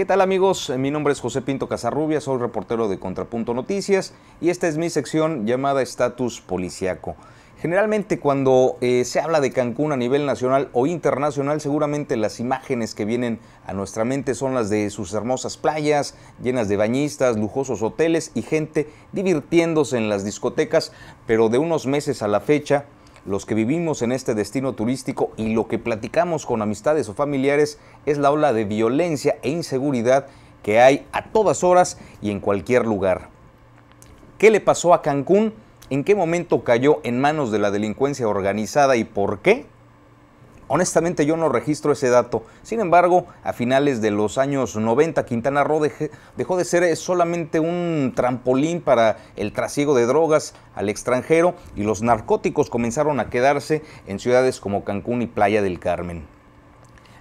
¿Qué tal amigos? Eh, mi nombre es José Pinto Casarrubia, soy reportero de Contrapunto Noticias y esta es mi sección llamada Estatus Policiaco. Generalmente cuando eh, se habla de Cancún a nivel nacional o internacional, seguramente las imágenes que vienen a nuestra mente son las de sus hermosas playas, llenas de bañistas, lujosos hoteles y gente divirtiéndose en las discotecas, pero de unos meses a la fecha, los que vivimos en este destino turístico y lo que platicamos con amistades o familiares es la ola de violencia e inseguridad que hay a todas horas y en cualquier lugar. ¿Qué le pasó a Cancún? ¿En qué momento cayó en manos de la delincuencia organizada y por qué? Honestamente yo no registro ese dato. Sin embargo, a finales de los años 90, Quintana Roo dejó de ser solamente un trampolín para el trasiego de drogas al extranjero y los narcóticos comenzaron a quedarse en ciudades como Cancún y Playa del Carmen.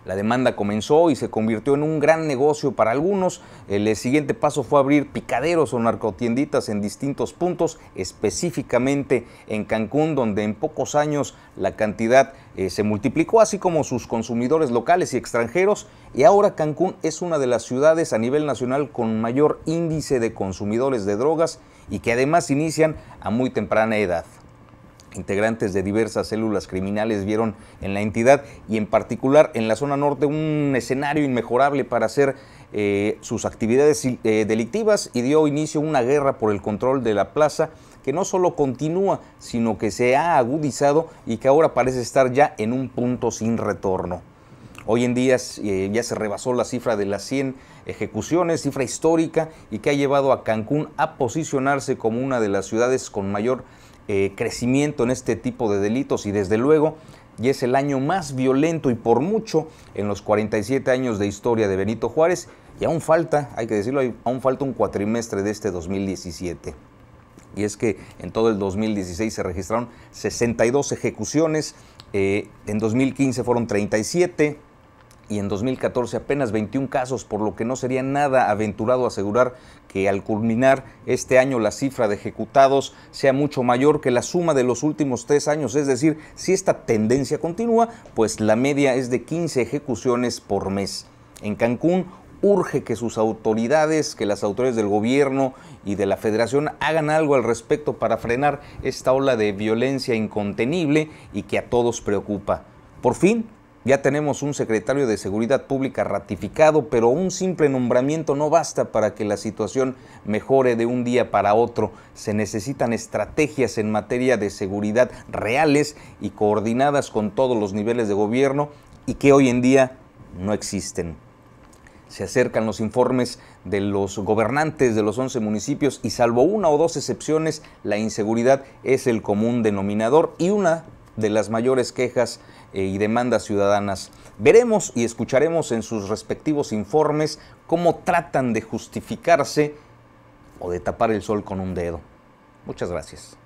La demanda comenzó y se convirtió en un gran negocio para algunos. El eh, siguiente paso fue abrir picaderos o narcotienditas en distintos puntos, específicamente en Cancún, donde en pocos años la cantidad eh, se multiplicó, así como sus consumidores locales y extranjeros. Y ahora Cancún es una de las ciudades a nivel nacional con mayor índice de consumidores de drogas y que además inician a muy temprana edad. Integrantes de diversas células criminales vieron en la entidad y en particular en la zona norte un escenario inmejorable para hacer eh, sus actividades eh, delictivas y dio inicio a una guerra por el control de la plaza que no solo continúa, sino que se ha agudizado y que ahora parece estar ya en un punto sin retorno. Hoy en día eh, ya se rebasó la cifra de las 100 ejecuciones, cifra histórica, y que ha llevado a Cancún a posicionarse como una de las ciudades con mayor eh, crecimiento en este tipo de delitos y desde luego y es el año más violento y por mucho en los 47 años de historia de Benito Juárez y aún falta, hay que decirlo, aún falta un cuatrimestre de este 2017. Y es que en todo el 2016 se registraron 62 ejecuciones, eh, en 2015 fueron 37, y en 2014 apenas 21 casos, por lo que no sería nada aventurado asegurar que al culminar este año la cifra de ejecutados sea mucho mayor que la suma de los últimos tres años. Es decir, si esta tendencia continúa, pues la media es de 15 ejecuciones por mes. En Cancún, urge que sus autoridades, que las autoridades del gobierno y de la federación hagan algo al respecto para frenar esta ola de violencia incontenible y que a todos preocupa. Por fin, ya tenemos un secretario de Seguridad Pública ratificado, pero un simple nombramiento no basta para que la situación mejore de un día para otro. Se necesitan estrategias en materia de seguridad reales y coordinadas con todos los niveles de gobierno y que hoy en día no existen. Se acercan los informes de los gobernantes de los 11 municipios y salvo una o dos excepciones, la inseguridad es el común denominador y una de las mayores quejas eh, y demandas ciudadanas. Veremos y escucharemos en sus respectivos informes cómo tratan de justificarse o de tapar el sol con un dedo. Muchas gracias.